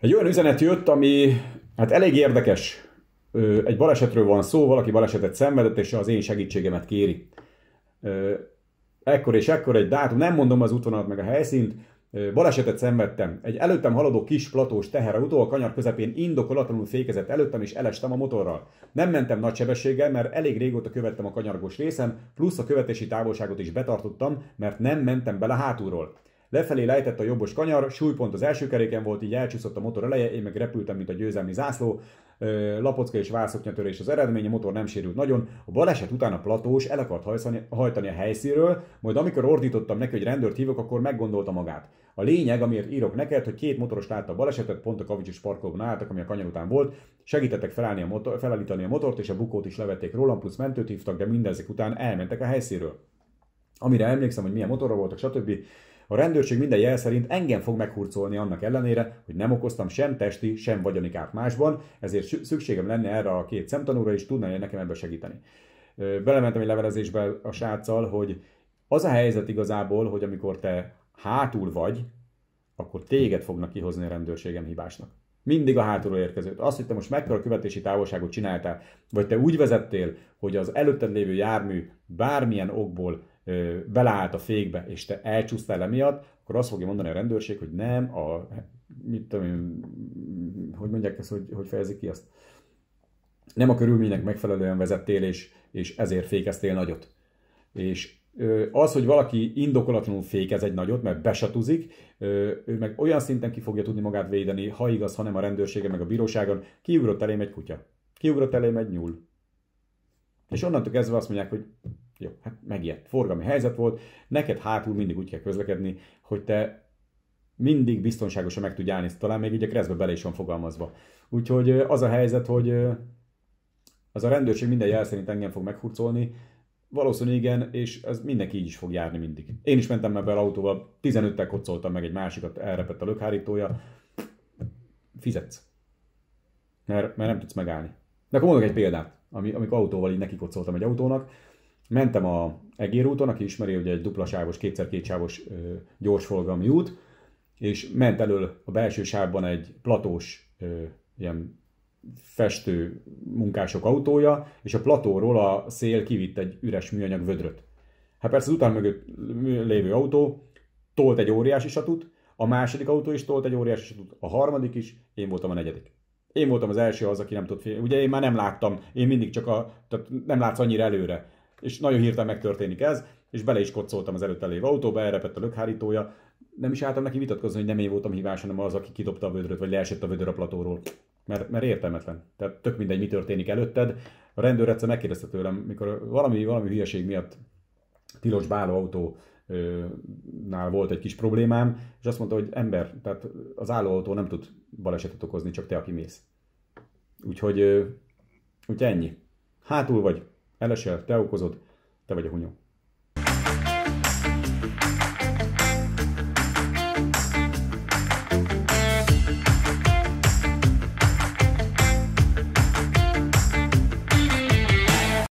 Egy olyan üzenet jött, ami hát elég érdekes. Egy balesetről van szó, valaki balesetet szenvedett, és az én segítségemet kéri. Ekkor és ekkor egy dátum, nem mondom az útvonalat meg a helyszínt, Balesetet szenvedtem. Egy előttem haladó kis platós teherautó a kanyar közepén indokolatlanul fékezett előttem, és elestem a motorral. Nem mentem nagy sebességgel, mert elég régóta követtem a kanyargós részen, plusz a követési távolságot is betartottam, mert nem mentem bele hátulról. Lefelé lejtett a jobbos kanyar, súlypont az első keréken volt, így elcsúszott a motor eleje, én meg repültem, mint a győzelmi zászló. Lapocka és vászoknyatörés az eredmény, motor nem sérült nagyon. A baleset után a platós el akart hajtani a helyszínről, majd amikor ordítottam neki, hogy rendőrt hívok, akkor meggondolta magát. A lényeg, amiért írok neked, hogy két motoros látta a balesetet, pont a kavicsis parkolóban álltak, ami a kanyar után volt, segítettek felállni a motor, felállítani a motort, és a bukót is levették rólam, plusz mentőt hívtak, de mindezek után elmentek a helyszínről. Amire emlékszem, hogy milyen motorra voltak, stb. A rendőrség minden jel szerint engem fog meghurcolni annak ellenére, hogy nem okoztam sem testi, sem vagyoni kárt másban, ezért szükségem lenne erre a két szemtanúra, és tudna -e nekem ebbe segíteni. Belementem egy levelezésbe a sráccal, hogy az a helyzet igazából, hogy amikor te hátul vagy, akkor téged fognak kihozni a rendőrségem hibásnak. Mindig a hátulról érkezőt. Azt, hogy te most mekkora követési távolságot csináltál, vagy te úgy vezettél, hogy az előtted lévő jármű bármilyen okból beleállt a fékbe, és te elcsúsztál emiatt, akkor azt fogja mondani a rendőrség, hogy nem, a, mit tudom én, hogy mondják ezt, hogy, hogy fejezik ki azt, nem a körülmények megfelelően vezettél, és, és ezért fékeztél nagyot. És az, hogy valaki indokolatlanul fékez egy nagyot, mert besatuzik, ő meg olyan szinten ki fogja tudni magát védeni, ha igaz, hanem a rendőrsége, meg a bíróságon, kiugrott elém egy kutya, kiugrott elém egy nyúl. És onnantól kezdve azt mondják, hogy jó, hát megijedt. Forgalmi helyzet volt, neked hátul mindig úgy kell közlekedni, hogy te mindig biztonságosan meg tudj állni, talán még így a keresztbe bele is van fogalmazva. Úgyhogy az a helyzet, hogy az a rendőrség minden jel szerint engem fog meghurcolni, Valószínűleg igen, és ez mindenki így is fog járni mindig. Én is mentem ebbe az autóval, 15-tel kocoltam meg egy másikat, elrepett a lökhárítója. Fizetsz. Mert, mert nem tudsz megállni. De akkor mondok egy példát, ami, amikor autóval így neki kocoltam egy autónak, mentem a Egér úton, aki ismeri, hogy egy duplasávos, kétszer-két sávos gyorsforgalmi út, és ment elől a belső sávban egy platós ilyen festő munkások autója, és a platóról a szél kivitt egy üres műanyag vödröt. Hát persze az után mögött lévő autó tolt egy óriási satut, a második autó is tolt egy óriási satut, a harmadik is, én voltam a negyedik. Én voltam az első az, aki nem tudott, ugye én már nem láttam, én mindig csak a, tehát nem látsz annyira előre és nagyon hirtelen megtörténik ez, és bele is kocsoltam az előtte lévő autóba, elrepett a lökhárítója, nem is álltam neki vitatkozni, hogy nem én voltam hívás, hanem az, aki kidobta a vödröt, vagy leesett a vödör a platóról. Mert, mert értelmetlen. Tehát tök mindegy, mi történik előtted. A rendőr egyszer megkérdezte tőlem, mikor valami, valami hülyeség miatt tilos autó nál volt egy kis problémám, és azt mondta, hogy ember, tehát az állóautó nem tud balesetet okozni, csak te, aki mész. Úgyhogy, úgyhogy ennyi. Hátul vagy, elesel, te okozod, te vagy a hunyó.